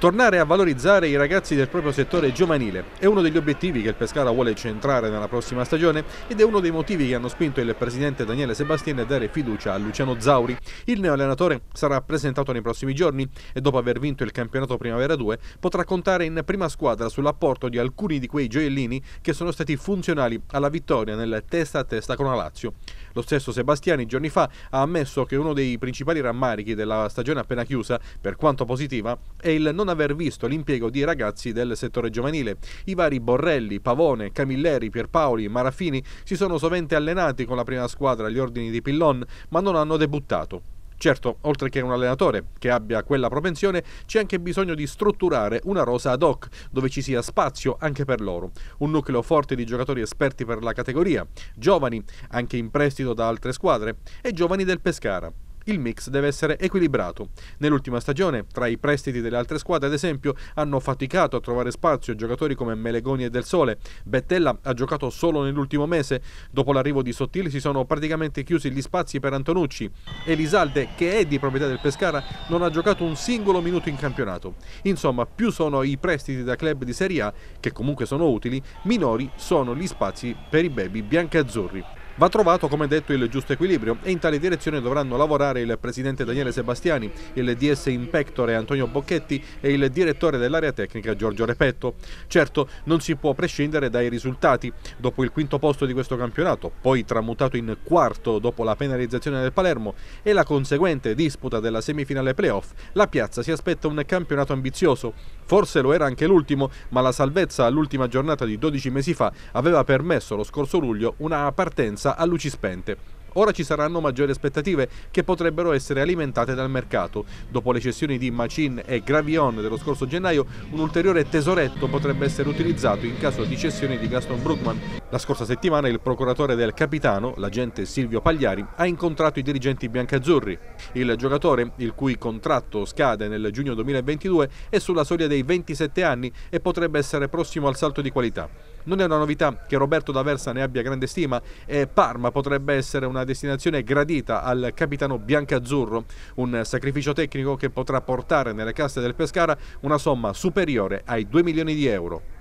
Tornare a valorizzare i ragazzi del proprio settore giovanile è uno degli obiettivi che il Pescara vuole centrare nella prossima stagione ed è uno dei motivi che hanno spinto il presidente Daniele Sebastiani a dare fiducia a Luciano Zauri. Il neoallenatore sarà presentato nei prossimi giorni e dopo aver vinto il campionato Primavera 2 potrà contare in prima squadra sull'apporto di alcuni di quei gioiellini che sono stati funzionali alla vittoria nel testa a testa con la Lazio. Lo stesso Sebastiani giorni fa ha ammesso che uno dei principali rammarichi della stagione appena chiusa, per quanto positiva, è il non aver visto l'impiego di ragazzi del settore giovanile. I vari Borrelli, Pavone, Camilleri, Pierpaoli, Marafini si sono sovente allenati con la prima squadra agli ordini di Pillon, ma non hanno debuttato. Certo, oltre che un allenatore che abbia quella propensione, c'è anche bisogno di strutturare una rosa ad hoc, dove ci sia spazio anche per loro. Un nucleo forte di giocatori esperti per la categoria, giovani, anche in prestito da altre squadre, e giovani del Pescara. Il mix deve essere equilibrato. Nell'ultima stagione, tra i prestiti delle altre squadre, ad esempio, hanno faticato a trovare spazio giocatori come Melegoni e Del Sole. Bettella ha giocato solo nell'ultimo mese. Dopo l'arrivo di Sottili si sono praticamente chiusi gli spazi per Antonucci. Elisalde, che è di proprietà del Pescara, non ha giocato un singolo minuto in campionato. Insomma, più sono i prestiti da club di Serie A, che comunque sono utili, minori sono gli spazi per i baby biancazzurri. Va trovato, come detto, il giusto equilibrio e in tale direzione dovranno lavorare il presidente Daniele Sebastiani, il DS Impectore Antonio Bocchetti e il direttore dell'area tecnica Giorgio Repetto. Certo, non si può prescindere dai risultati. Dopo il quinto posto di questo campionato, poi tramutato in quarto dopo la penalizzazione del Palermo e la conseguente disputa della semifinale playoff, la piazza si aspetta un campionato ambizioso. Forse lo era anche l'ultimo, ma la salvezza all'ultima giornata di 12 mesi fa aveva permesso lo scorso luglio una partenza borsa a luci spente. Ora ci saranno maggiori aspettative che potrebbero essere alimentate dal mercato. Dopo le cessioni di Machin e Gravion dello scorso gennaio, un ulteriore tesoretto potrebbe essere utilizzato in caso di cessione di Gaston Brookman. La scorsa settimana il procuratore del capitano, l'agente Silvio Pagliari, ha incontrato i dirigenti biancazzurri. Il giocatore, il cui contratto scade nel giugno 2022, è sulla soglia dei 27 anni e potrebbe essere prossimo al salto di qualità. Non è una novità che Roberto D'Aversa ne abbia grande stima e Parma potrebbe essere una destinazione gradita al capitano biancazzurro, un sacrificio tecnico che potrà portare nelle casse del Pescara una somma superiore ai 2 milioni di euro.